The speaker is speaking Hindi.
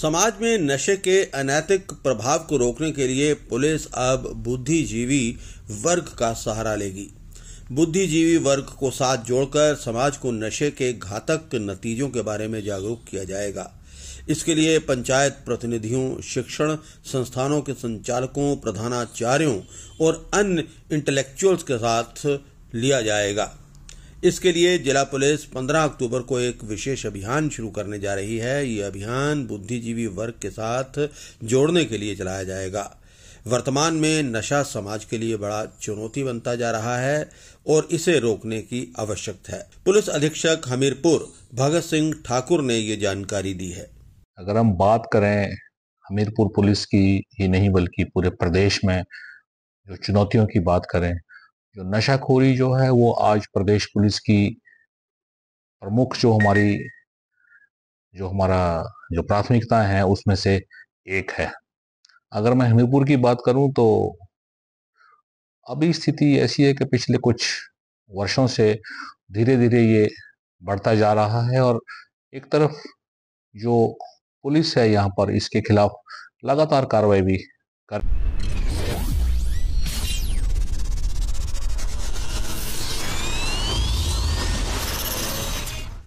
समाज में नशे के अनैतिक प्रभाव को रोकने के लिए पुलिस अब बुद्धिजीवी वर्ग का सहारा लेगी बुद्धिजीवी वर्ग को साथ जोड़कर समाज को नशे के घातक नतीजों के बारे में जागरूक किया जाएगा इसके लिए पंचायत प्रतिनिधियों शिक्षण संस्थानों के संचालकों प्रधानाचार्यों और अन्य इंटेलेक्चुअल्स के साथ लिया जाएगा इसके लिए जिला पुलिस 15 अक्टूबर को एक विशेष अभियान शुरू करने जा रही है ये अभियान बुद्धिजीवी वर्ग के साथ जोड़ने के लिए चलाया जाएगा वर्तमान में नशा समाज के लिए बड़ा चुनौती बनता जा रहा है और इसे रोकने की आवश्यकता है पुलिस अधीक्षक हमीरपुर भगत सिंह ठाकुर ने ये जानकारी दी है अगर हम बात करें हमीरपुर पुलिस की ही नहीं बल्कि पूरे प्रदेश में जो चुनौतियों की बात करें जो नशाखोरी जो है वो आज प्रदेश पुलिस की प्रमुख जो हमारी जो हमारा जो प्राथमिकता है उसमें से एक है अगर मैं हमीरपुर की बात करूं तो अभी स्थिति ऐसी है कि पिछले कुछ वर्षों से धीरे धीरे ये बढ़ता जा रहा है और एक तरफ जो पुलिस है यहाँ पर इसके खिलाफ लगातार कार्रवाई भी कर